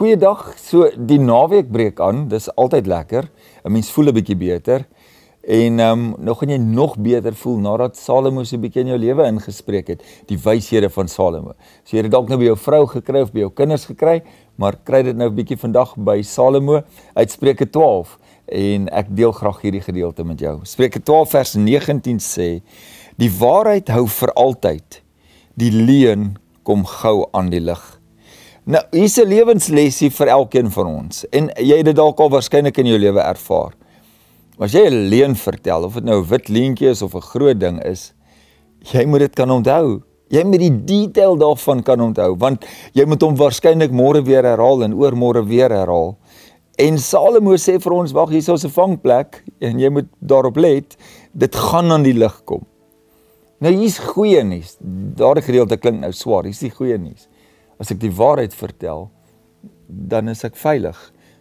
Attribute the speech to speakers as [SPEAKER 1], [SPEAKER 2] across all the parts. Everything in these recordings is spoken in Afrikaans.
[SPEAKER 1] Goeiedag. So die naweek breek aan. Dis altyd lekker. 'n Mens voel 'n bietjie beter. En ehm um, nou gaan jy nog beter voel nadat Salomo so 'n bietjie in jou lewe ingespreek het, die wyshede van Salomo. So jy het dalk nou by jou vrou gekry of by jou kinders gekry, maar kry dit nou 'n bietjie vandag by Salomo uit Spreuke 12 en ek deel graag hierdie gedeelte met jou. Spreuke 12 vers 19 sê: "Die waarheid hou vir altyd. Die leuen kom gou aan die lig." Nou, hier's 'n lewenslesie vir elkeen van ons. En jy het dit dalk al waarskynlik in jou lewe ervaar. As jy 'n leuen vertel, of dit nou 'n wit leentjie is of 'n groot ding is, jy moet dit kan onthou. Jy moet die detail daarvan kan onthou want jy moet hom waarskynlik môre weer herhaal en oormôre weer herhaal. En Salomo sê vir ons wag hier is ons vangplek en jy moet daarop let dit gaan aan die lig kom. Nou hier's goeie nuus. Daardie gedeelte klink nou swaar. Hier's die goeie nuus. Nou as ek die waarheid vertel, dan is ek veilig.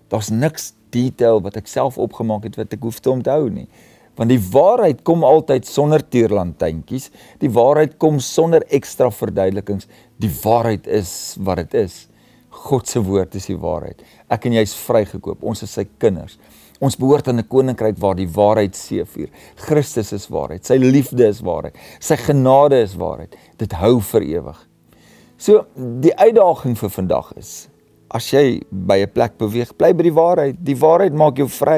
[SPEAKER 1] Daar's niks detail wat ek self opgemaak het wat ek hoef te onthou nie. Want die waarheid kom altyd sonder tuurlantuintjies. Die waarheid kom sonder ekstra verduidelikings. Die waarheid is wat dit is. God se woord is die waarheid. Ek en jy is vrygekoop. Ons is sy kinders. Ons behoort aan 'n koninkryk waar die waarheid seëvier. Christus is waarheid. Sy liefde is waarheid. Sy genade is waarheid. Dit hou vir ewig. So die uitdaging vir vandag is as jy by 'n plek beweeg, bly by die waarheid. Die waarheid maak jou vry.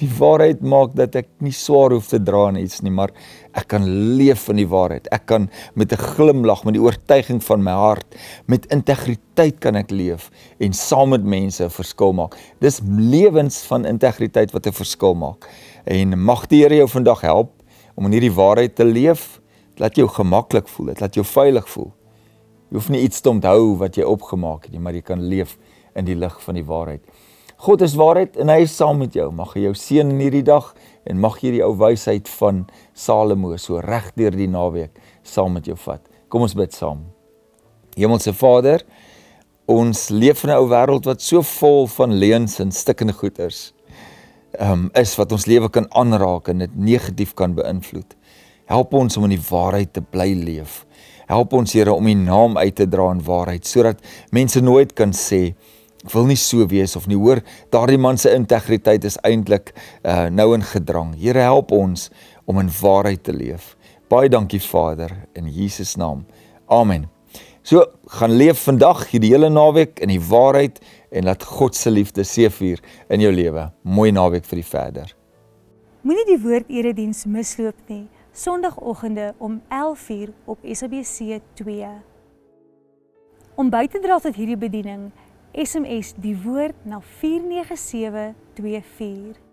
[SPEAKER 1] Die waarheid maak dat ek nie swaar hoef te dra aan iets nie, maar ek kan leef in die waarheid. Ek kan met 'n glimlag, met die oortuiging van my hart, met integriteit kan ek leef en saam met mense 'n verskil maak. Dis lewens van integriteit wat 'n verskil maak. En mag die Here jou vandag help om in hierdie waarheid te leef, laat jou gemaklik voel, laat jou veilig voel. Jy hoef nie iets te onthou wat jy opgemaak het nie, maar jy kan leef in die lig van die waarheid. God is waarheid en hy is saam met jou. Mag hy jou seën in hierdie dag en mag hier die ou wysheid van Salomo so reg deur die naweek saam met jou vat. Kom ons bid saam. Hemelse Vader, ons leef in 'n ou wêreld wat so vol van leuns en stikkende goeters um, ehm, is wat ons lewe kan aanraak en dit negatief kan beïnvloed. Help ons om in die waarheid te bly leef Help ons Here om U naam uit te dra in waarheid sodat mense nooit kan sê ek wil nie so wees of nie hoor daardie man se integriteit is eintlik uh, nou in gedrang. Here help ons om in waarheid te leef. Baie dankie Vader in Jesus naam. Amen. So gaan leef vandag hierdie hele naweek in die waarheid en laat God se liefde seëvier in jou lewe. Mooi naweek vir die verder.
[SPEAKER 2] Moenie die woord erediens misloop nie sonoggende om 11:00 op SABC2. Om by te dra tot hierdie bediening, SMS die woord na 49724.